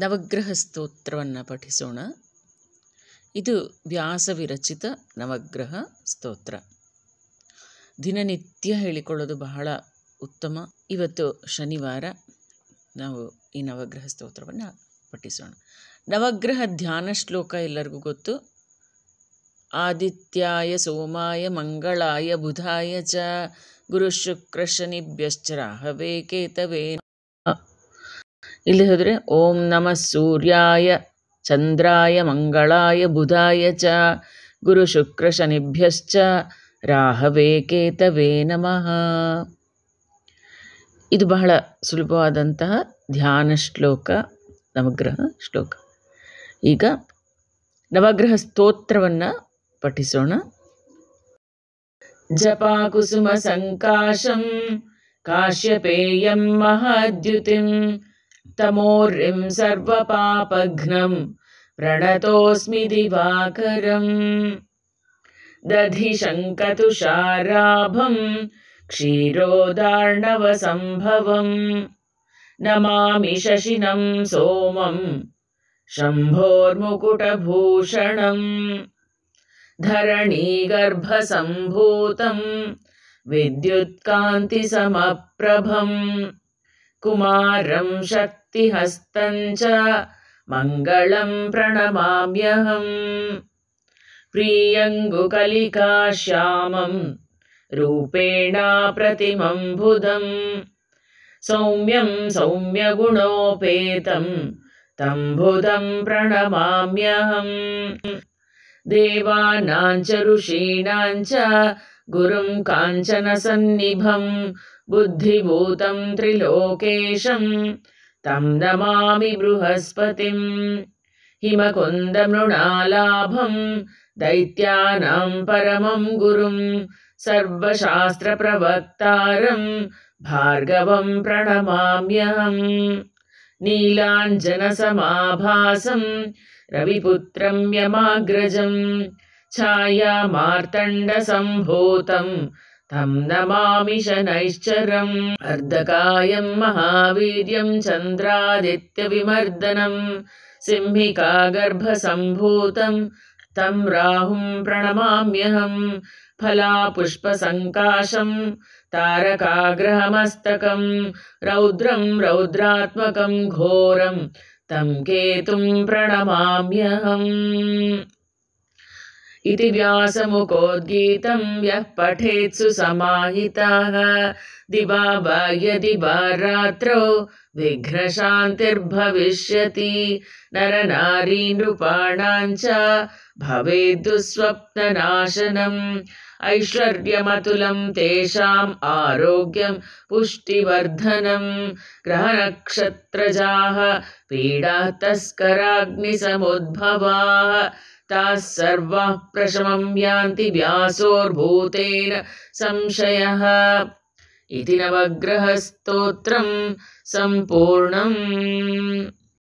ನವಗ್ರಹ ಸ್ತೋತ್ರವನ್ನು ಪಠಿಸೋಣ ಇದು ವ್ಯಾಸವಿರಚಿತ ನವಗ್ರಹ ಸ್ತೋತ್ರ ದಿನನಿತ್ಯ ಹೇಳಿಕೊಳ್ಳೋದು ಬಹಳ ಉತ್ತಮ ಇವತ್ತು ಶನಿವಾರ ನಾವು ಈ ನವಗ್ರಹ ಸ್ತೋತ್ರವನ್ನು ಪಠಿಸೋಣ ನವಗ್ರಹ ಧ್ಯಾನ ಶ್ಲೋಕ ಎಲ್ಲರಿಗೂ ಗೊತ್ತು ಆದಿತ್ಯಾಯ ಸೋಮಾಯ ಮಂಗಳಾಯ ಬುಧಾಯ ಚ ಗುರುಶುಕ್ರಶನಿಭ್ಯಶ್ಚ ರಾಹವೇ ಕೇತವೇ ಇಲ್ಲಿ ಹೋದರೆ ಓಂ ನಮಃ ಸೂರ್ಯಾಯ ಚಂದ್ರಾಯ ಮಂಗಳಾಯ ಬುಧಾಯ ಚ ಗುರು ಶುಕ್ರ ಶನಿಭ್ಯಶ್ಚ ರಾಹವೇ ಕೇತವೇ ನಮಃ ಇದು ಬಹಳ ಸುಲಭವಾದಂತಹ ಧ್ಯಾನ ಶ್ಲೋಕ ನವಗ್ರಹ ಶ್ಲೋಕ ಈಗ ನವಗ್ರಹ ಸ್ತೋತ್ರವನ್ನು ಪಠಿಸೋಣ ಜಪಾಕುಸುಮ ಸಂಕಾಶಂ ಕಾಶ್ಯಪೇಯಂ ಮಹಾದ್ಯುತಿಂ तमोरिम् सर्वपापघ्नं प्रणतोऽस्मि दिवाकरम् दधि शङ्कतु क्षीरोदार्णवसम्भवम् नमामि शशिनं सोमम् शम्भोर्मुकुटभूषणम् विद्युत्कान्तिसमप्रभम् कुमारम् शक्तिहस्तञ्च मङ्गलं प्रणमाम्यहम् प्रियङ्गुकलिका श्यामम् रूपेणाप्रतिमम् सौम्यं सौम्यगुणोपेतम् तं बुधम् प्रणमाम्यहम् देवानाञ्च ऋषीणाञ्च गुरुं काञ्चन बुद्धिभूतम् त्रिलोकेशं। तम् नमामि बृहस्पतिम् हिमकुन्द दैत्यानां दैत्यानाम् परमम् गुरुम् सर्वशास्त्रप्रवक्तारम् भार्गवम् प्रणमाम्यहम् नीलाञ्जनसमाभासम् यमाग्रजं छायामार्तण्डसम्भूतम् तम् नमामि शनैश्चरम् अर्धकायम् महावीर्यम् चन्द्रादित्यविमर्दनम् सिंहिका गर्भसम्भूतम् तं राहुम् प्रणमाम्यहम् फलापुष्पसङ्काशम् तारकाग्रहमस्तकम् रौद्रम् रौद्रात्मकम् घोरम् तम् केतुम् प्रणमाम्यहम् इति व्यासमुकोद्गीतम् यः पठेत्सु समाहिताः दिवा बाह्य दिवा रात्रौ विघ्नशान्तिर्भविष्यति नरनारीनृपाणाम् च भवेद्दुःस्वप्ननाशनम् ऐश्वर्यमतुलं तेषाम् आरोग्यं पुष्टिवर्धनं ग्रहनक्षत्रजाः पीडा तस्कराग्निसमुद्भवाः ताः सर्वाः प्रशमम् यान्ति व्यासोर्भूतेर संशयः इति नवग्रहस्तोत्रम् सम्पूर्णम्